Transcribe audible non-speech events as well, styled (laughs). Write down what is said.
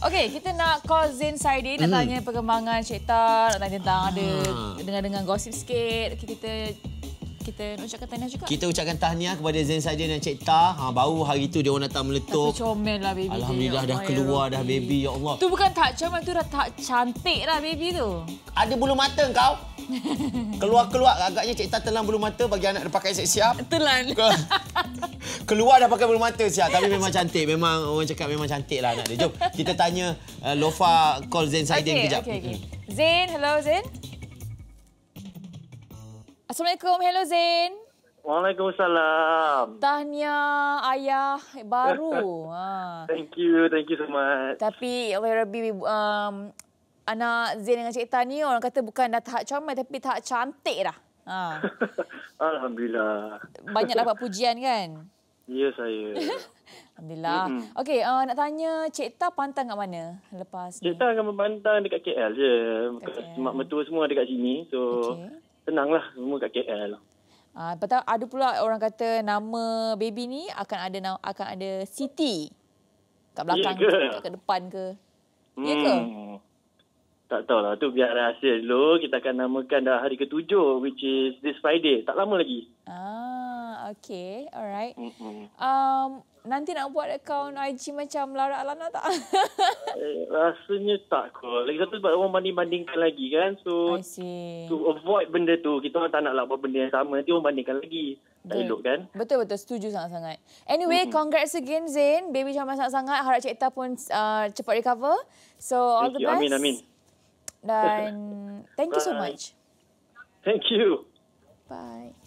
Okey, kita nak call Zain Saidi hmm. nak tanya mm. perkembangan Cik Tan, nak tanya tentang ada hmm. dengar-dengar gosip sikit. Okay, kita kita ucapkan tahniah juga. Kita ucapkan tahniah kepada Zain Saidi dan Cik Ta. Ha, baru hari tu dia orang datang meletup. Tak comel lah baby. Alhamdulillah dia. dah keluar dah baby. Ya Allah. Tu bukan tak comel tu dah tak cantik lah baby tu. Ada bulu mata kau? (laughs) Keluar-keluar agaknya Cik Ta telan bulu mata bagi anak dia pakai siap-siap. Telan. (laughs) keluar dah pakai bulu mata siap. Tapi memang cantik. Memang orang cakap memang cantik lah anak dia. Jom kita tanya uh, Lofa call Zain Saidin okay, kejap. Okay, okay. Hmm. Zain, hello Zain. Assalamualaikum, hello Zain. Waalaikumsalam. Tahniah ayah baru. (laughs) Ha. Thank you, thank you so much. Tapi Allah Rabbi, um, anak Zain dengan Cik Tan ni orang kata bukan dah tahap comel tapi tahap cantik dah. Ha. (laughs) Alhamdulillah. Banyak dapat pujian kan? Ya saya. (laughs) Alhamdulillah. Mm-hmm. Okey, uh, nak tanya Cik Ta pantang kat mana lepas Cik ni? Cik Ta akan membantang dekat KL je. Okay. Mak metua semua dekat sini. So, okay. tenanglah semua kat KL. Ah, uh, betul ada pula orang kata nama baby ni akan ada akan ada Siti. Kat ya belakang ke? Kat depan ke? Hmm. Ya ke? Hmm. Tak tahu lah Itu biar rahsia dulu. Kita akan namakan dah hari ketujuh which is this Friday. Tak lama lagi. Ah okay, alright. Um, nanti nak buat akaun IG macam Lara Alana tak? eh, rasanya tak kot. Lagi satu sebab orang banding-bandingkan lagi kan. So, to avoid benda tu, kita orang tak nak lah buat benda yang sama. Nanti orang bandingkan lagi. Tak Good. elok kan? Betul-betul, setuju sangat-sangat. Anyway, mm-hmm. congrats again Zain. Baby cuman sangat-sangat. Harap Cikta pun uh, cepat recover. So, all Thank the you. best. Amin, amin. Dan (laughs) thank you so much. Thank you. Bye.